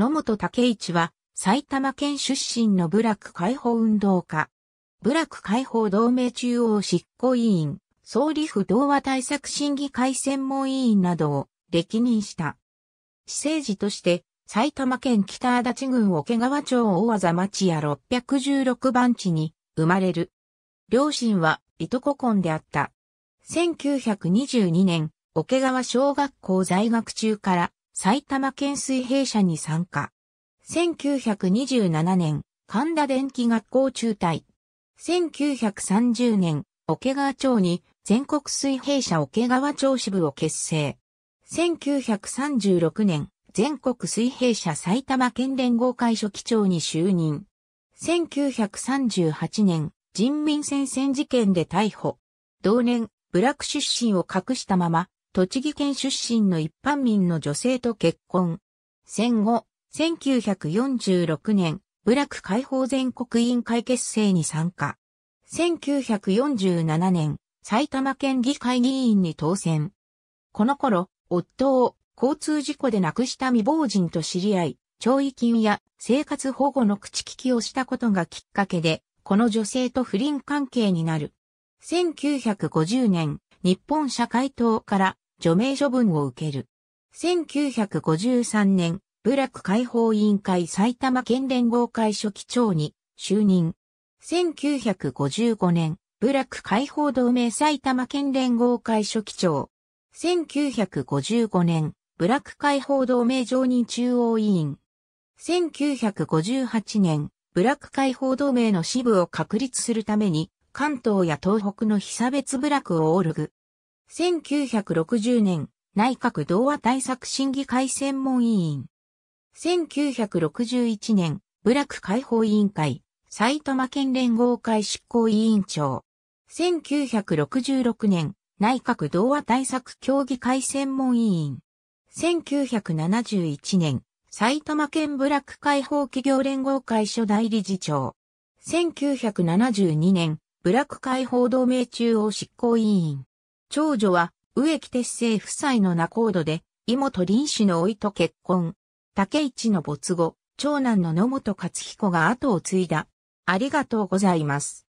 野本武一は埼玉県出身の部落解放運動家。部落解放同盟中央執行委員、総理府同和対策審議会専門委員などを歴任した。市政時として埼玉県北足立郡桶川町大技町屋616番地に生まれる。両親はいとこ婚であった。1922年、桶川小学校在学中から埼玉県水平社に参加。1927年、神田電機学校中退。1930年、桶川町に全国水平社桶川町支部を結成。1936年、全国水平社埼玉県連合会書記長に就任。1938年、人民戦線事件で逮捕。同年、部落出身を隠したまま、栃木県出身の一般民の女性と結婚。戦後、1946年、部落解放全国委員会結成に参加。1947年、埼玉県議会議員に当選。この頃、夫を交通事故で亡くした未亡人と知り合い、懲役金や生活保護の口利きをしたことがきっかけで、この女性と不倫関係になる。1950年、日本社会党から除名処分を受ける。1953年、部落解放委員会埼玉県連合会書記長に就任。1955年、部落解放同盟埼玉県連合会書記長。1955年、部落解放同盟常任中央委員。1958年、部落解放同盟の支部を確立するために、関東や東北の被差別部落をオールグ、1960年、内閣同和対策審議会専門委員。1961年、部落解放委員会、埼玉県連合会執行委員長。1966年、内閣同和対策協議会専門委員。1971年、埼玉県部落解放企業連合会初代理事長。1972年、部落解放同盟中央執行委員。長女は植木鉄生夫妻の仲人で、妹林氏の甥と結婚。竹市の没後、長男の野本勝彦が後を継いだ。ありがとうございます。